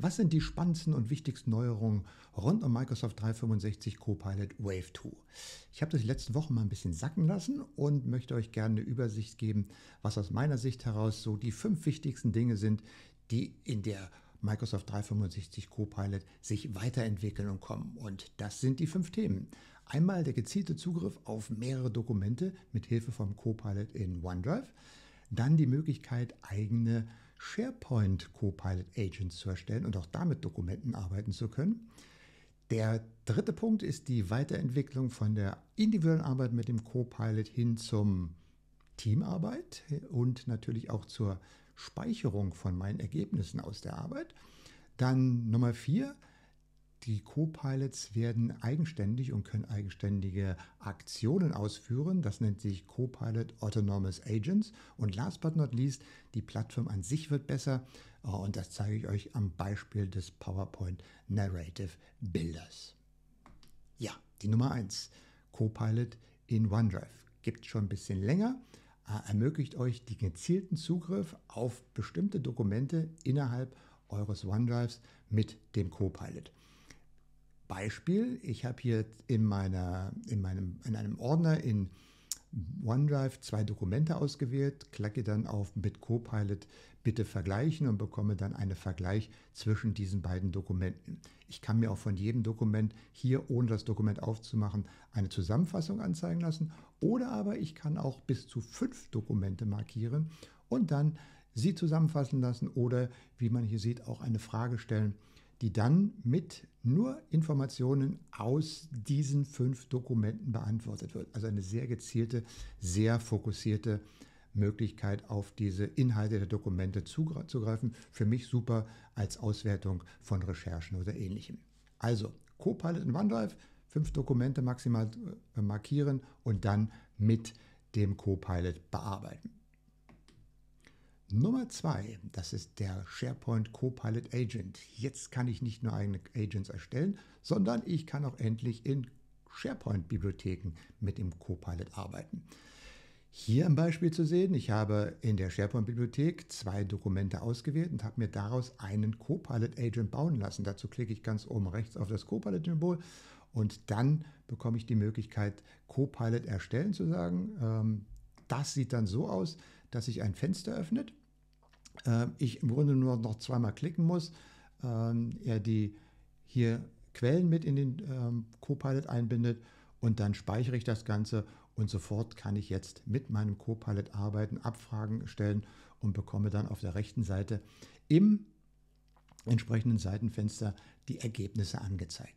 Was sind die spannendsten und wichtigsten Neuerungen rund um Microsoft 365 Copilot Wave 2? Ich habe das die letzten Wochen mal ein bisschen sacken lassen und möchte euch gerne eine Übersicht geben, was aus meiner Sicht heraus so die fünf wichtigsten Dinge sind, die in der Microsoft 365 Copilot sich weiterentwickeln und kommen. Und das sind die fünf Themen. Einmal der gezielte Zugriff auf mehrere Dokumente mit Hilfe vom Copilot in OneDrive, dann die Möglichkeit, eigene SharePoint Copilot Agents zu erstellen und auch damit Dokumenten arbeiten zu können. Der dritte Punkt ist die Weiterentwicklung von der individuellen Arbeit mit dem Copilot hin zum Teamarbeit und natürlich auch zur Speicherung von meinen Ergebnissen aus der Arbeit. Dann Nummer vier, die Co-Pilots werden eigenständig und können eigenständige Aktionen ausführen. Das nennt sich Co-Pilot Autonomous Agents. Und last but not least, die Plattform an sich wird besser. Oh, und das zeige ich euch am Beispiel des PowerPoint Narrative Builders. Ja, die Nummer 1. Co-Pilot in OneDrive. Gibt schon ein bisschen länger, äh, ermöglicht euch den gezielten Zugriff auf bestimmte Dokumente innerhalb eures OneDrives mit dem Co-Pilot. Beispiel, ich habe hier in, meiner, in, meinem, in einem Ordner in OneDrive zwei Dokumente ausgewählt, klicke dann auf mit Copilot bitte vergleichen und bekomme dann einen Vergleich zwischen diesen beiden Dokumenten. Ich kann mir auch von jedem Dokument hier, ohne das Dokument aufzumachen, eine Zusammenfassung anzeigen lassen oder aber ich kann auch bis zu fünf Dokumente markieren und dann sie zusammenfassen lassen oder, wie man hier sieht, auch eine Frage stellen, die dann mit nur Informationen aus diesen fünf Dokumenten beantwortet wird. Also eine sehr gezielte, sehr fokussierte Möglichkeit, auf diese Inhalte der Dokumente zugreifen. Für mich super als Auswertung von Recherchen oder ähnlichem. Also Copilot in OneDrive, fünf Dokumente maximal äh, markieren und dann mit dem Copilot bearbeiten. Nummer zwei, das ist der SharePoint Copilot Agent. Jetzt kann ich nicht nur eigene Agents erstellen, sondern ich kann auch endlich in SharePoint-Bibliotheken mit dem Copilot arbeiten. Hier im Beispiel zu sehen, ich habe in der SharePoint-Bibliothek zwei Dokumente ausgewählt und habe mir daraus einen Copilot-Agent bauen lassen. Dazu klicke ich ganz oben rechts auf das Copilot-Symbol und dann bekomme ich die Möglichkeit, Copilot erstellen zu sagen. Ähm, das sieht dann so aus, dass sich ein Fenster öffnet äh, ich im Grunde nur noch zweimal klicken muss, ähm, er die hier Quellen mit in den ähm, Copilot einbindet und dann speichere ich das Ganze und sofort kann ich jetzt mit meinem Copilot arbeiten, Abfragen stellen und bekomme dann auf der rechten Seite im entsprechenden Seitenfenster die Ergebnisse angezeigt.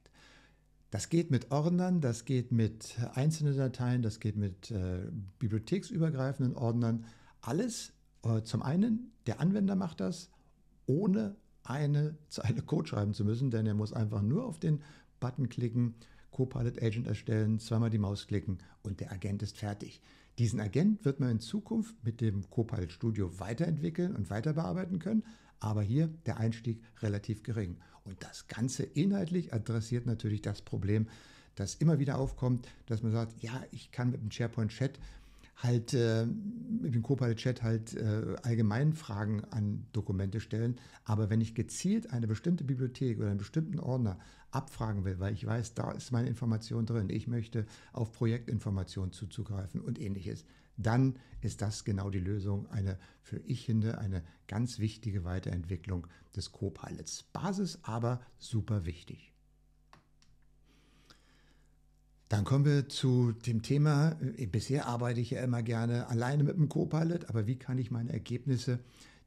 Das geht mit Ordnern, das geht mit einzelnen Dateien, das geht mit äh, bibliotheksübergreifenden Ordnern. Alles äh, zum einen, der Anwender macht das, ohne eine Zeile Code schreiben zu müssen, denn er muss einfach nur auf den Button klicken, Copilot Agent erstellen, zweimal die Maus klicken und der Agent ist fertig. Diesen Agent wird man in Zukunft mit dem Copilot Studio weiterentwickeln und weiter bearbeiten können, aber hier der Einstieg relativ gering. Und das Ganze inhaltlich adressiert natürlich das Problem, das immer wieder aufkommt, dass man sagt, ja, ich kann mit dem SharePoint Chat halt äh, mit dem Copilot Chat halt äh, allgemeinen Fragen an Dokumente stellen. Aber wenn ich gezielt eine bestimmte Bibliothek oder einen bestimmten Ordner abfragen will, weil ich weiß, da ist meine Information drin, ich möchte auf Projektinformationen zuzugreifen und ähnliches, dann ist das genau die Lösung, eine für ich finde eine ganz wichtige Weiterentwicklung des Copilots. Basis aber super wichtig. Dann kommen wir zu dem Thema, äh, bisher arbeite ich ja immer gerne alleine mit dem Copilot, aber wie kann ich meine Ergebnisse,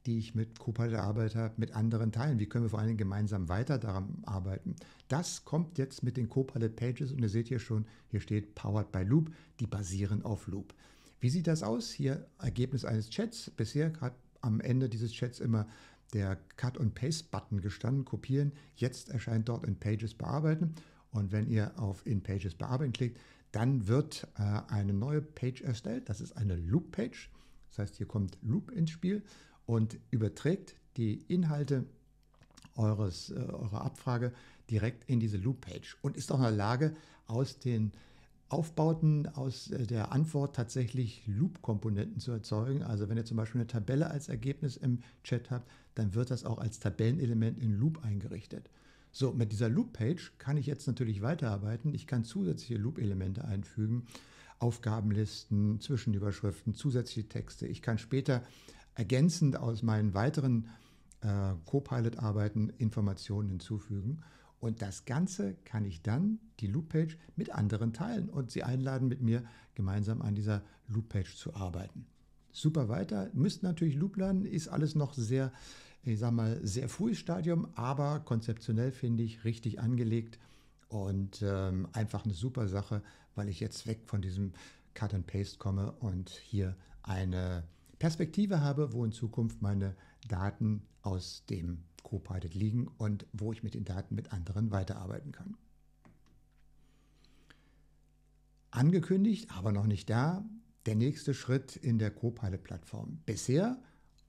die ich mit Copilot erarbeitet habe, mit anderen teilen? Wie können wir vor allem gemeinsam weiter daran arbeiten? Das kommt jetzt mit den Copilot Pages und ihr seht hier schon, hier steht Powered by Loop, die basieren auf Loop. Wie sieht das aus? Hier Ergebnis eines Chats. Bisher hat am Ende dieses Chats immer der Cut- und Paste-Button gestanden, kopieren. Jetzt erscheint dort in Pages bearbeiten. Und wenn ihr auf In Pages bearbeiten klickt, dann wird äh, eine neue Page erstellt. Das ist eine Loop-Page. Das heißt, hier kommt Loop ins Spiel und überträgt die Inhalte eures, äh, eurer Abfrage direkt in diese Loop-Page und ist auch in der Lage, aus den Aufbauten, aus äh, der Antwort tatsächlich Loop-Komponenten zu erzeugen. Also wenn ihr zum Beispiel eine Tabelle als Ergebnis im Chat habt, dann wird das auch als Tabellenelement in Loop eingerichtet. So, mit dieser Loop-Page kann ich jetzt natürlich weiterarbeiten. Ich kann zusätzliche Loop-Elemente einfügen, Aufgabenlisten, Zwischenüberschriften, zusätzliche Texte. Ich kann später ergänzend aus meinen weiteren äh, Copilot-Arbeiten Informationen hinzufügen. Und das Ganze kann ich dann, die Loop-Page, mit anderen teilen und sie einladen, mit mir gemeinsam an dieser Loop-Page zu arbeiten. Super weiter, müsst natürlich Loop lernen, ist alles noch sehr ich sag mal, sehr frühes Stadium, aber konzeptionell finde ich richtig angelegt und ähm, einfach eine super Sache, weil ich jetzt weg von diesem Cut and Paste komme und hier eine Perspektive habe, wo in Zukunft meine Daten aus dem Copilot liegen und wo ich mit den Daten mit anderen weiterarbeiten kann. Angekündigt, aber noch nicht da, der nächste Schritt in der Copilot-Plattform. Bisher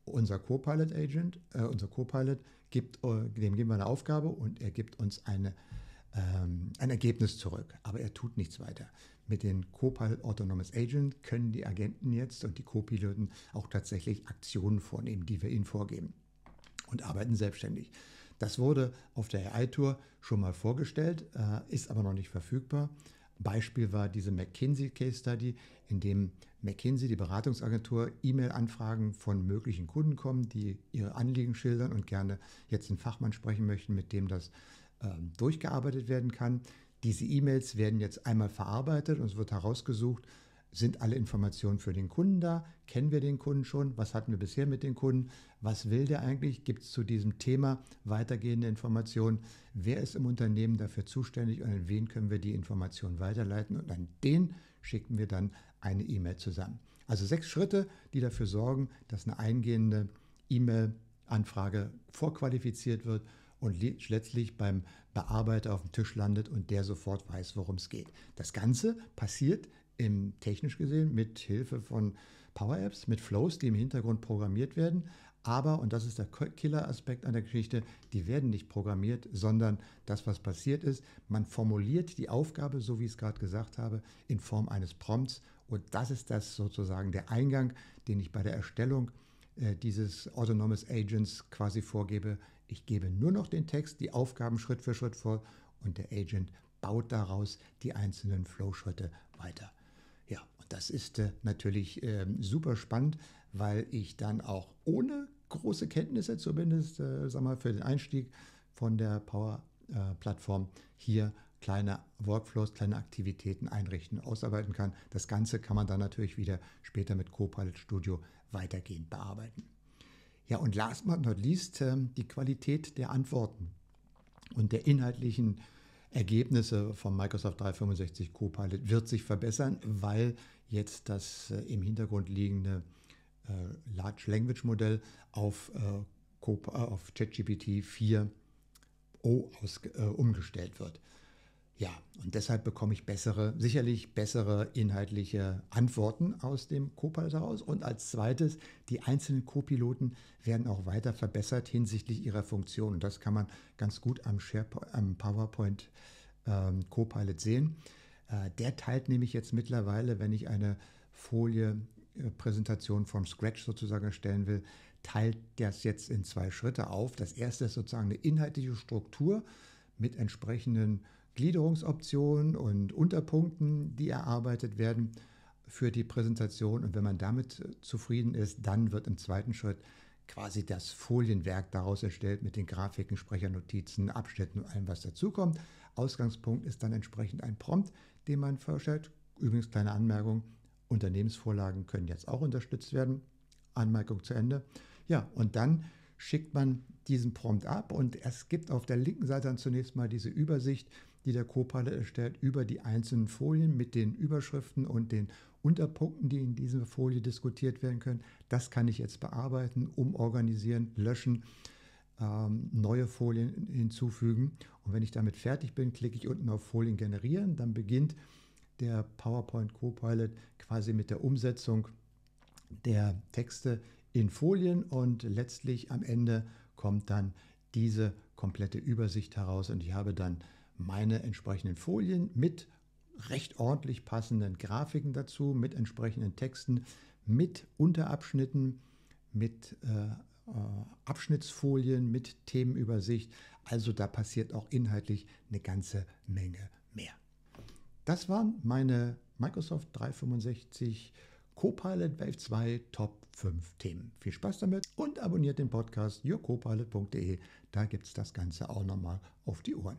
unser Copilot Agent, äh, unser Copilot gibt, äh, dem geben wir eine Aufgabe und er gibt uns eine, ähm, ein Ergebnis zurück, aber er tut nichts weiter. Mit den Co-Pilot Autonomous Agent können die Agenten jetzt und die Co-Piloten auch tatsächlich Aktionen vornehmen, die wir ihnen vorgeben und arbeiten selbstständig. Das wurde auf der AI-Tour schon mal vorgestellt, äh, ist aber noch nicht verfügbar. Beispiel war diese McKinsey Case Study, in dem McKinsey, die Beratungsagentur, E-Mail-Anfragen von möglichen Kunden kommen, die ihre Anliegen schildern und gerne jetzt einen Fachmann sprechen möchten, mit dem das äh, durchgearbeitet werden kann. Diese E-Mails werden jetzt einmal verarbeitet und es wird herausgesucht, sind alle Informationen für den Kunden da? Kennen wir den Kunden schon? Was hatten wir bisher mit den Kunden? Was will der eigentlich? Gibt es zu diesem Thema weitergehende Informationen? Wer ist im Unternehmen dafür zuständig und an wen können wir die Informationen weiterleiten? Und an den schicken wir dann eine E-Mail zusammen. Also sechs Schritte, die dafür sorgen, dass eine eingehende E-Mail-Anfrage vorqualifiziert wird und letztlich beim Bearbeiter auf dem Tisch landet und der sofort weiß, worum es geht. Das Ganze passiert im technisch gesehen mit Hilfe von Power Apps, mit Flows, die im Hintergrund programmiert werden. Aber, und das ist der Killer-Aspekt an der Geschichte, die werden nicht programmiert, sondern das, was passiert ist, man formuliert die Aufgabe, so wie ich es gerade gesagt habe, in Form eines Prompts. Und das ist das sozusagen der Eingang, den ich bei der Erstellung äh, dieses Autonomous Agents quasi vorgebe. Ich gebe nur noch den Text, die Aufgaben Schritt für Schritt vor und der Agent baut daraus die einzelnen Flow-Schritte weiter. Das ist äh, natürlich äh, super spannend, weil ich dann auch ohne große Kenntnisse zumindest, äh, sag mal, für den Einstieg von der Power-Plattform äh, hier kleine Workflows, kleine Aktivitäten einrichten, ausarbeiten kann. Das Ganze kann man dann natürlich wieder später mit Copilot Studio weitergehend bearbeiten. Ja, und last but not least ähm, die Qualität der Antworten und der inhaltlichen Ergebnisse vom Microsoft 365 Copilot wird sich verbessern, weil jetzt das äh, im Hintergrund liegende äh, Large Language Modell auf, äh, auf ChatGPT 4.0 O umgestellt wird. Ja, und deshalb bekomme ich bessere, sicherlich bessere inhaltliche Antworten aus dem Copilot heraus. Und als zweites, die einzelnen Copiloten werden auch weiter verbessert hinsichtlich ihrer Funktion. Und das kann man ganz gut am, SharePoint, am PowerPoint ähm, Copilot sehen. Äh, der teilt nämlich jetzt mittlerweile, wenn ich eine Folie äh, Präsentation vom Scratch sozusagen erstellen will, teilt das jetzt in zwei Schritte auf. Das erste ist sozusagen eine inhaltliche Struktur mit entsprechenden Gliederungsoptionen und Unterpunkten, die erarbeitet werden für die Präsentation. Und wenn man damit zufrieden ist, dann wird im zweiten Schritt quasi das Folienwerk daraus erstellt mit den Grafiken, Sprechernotizen, Abschnitten und allem, was dazukommt. Ausgangspunkt ist dann entsprechend ein Prompt, den man vorstellt. Übrigens kleine Anmerkung, Unternehmensvorlagen können jetzt auch unterstützt werden. Anmerkung zu Ende. Ja, und dann schickt man diesen Prompt ab und es gibt auf der linken Seite dann zunächst mal diese Übersicht, die der Co-Pilot erstellt, über die einzelnen Folien mit den Überschriften und den Unterpunkten, die in dieser Folie diskutiert werden können. Das kann ich jetzt bearbeiten, umorganisieren, löschen, ähm, neue Folien hinzufügen. Und wenn ich damit fertig bin, klicke ich unten auf Folien generieren. Dann beginnt der PowerPoint Co-Pilot quasi mit der Umsetzung der Texte in Folien und letztlich am Ende kommt dann diese komplette Übersicht heraus und ich habe dann meine entsprechenden Folien mit recht ordentlich passenden Grafiken dazu, mit entsprechenden Texten, mit Unterabschnitten, mit äh, äh, Abschnittsfolien, mit Themenübersicht. Also da passiert auch inhaltlich eine ganze Menge mehr. Das waren meine Microsoft 365 Copilot Wave 2 Top 5 Themen. Viel Spaß damit und abonniert den Podcast yourcopilot.de. Da gibt es das Ganze auch nochmal auf die Ohren.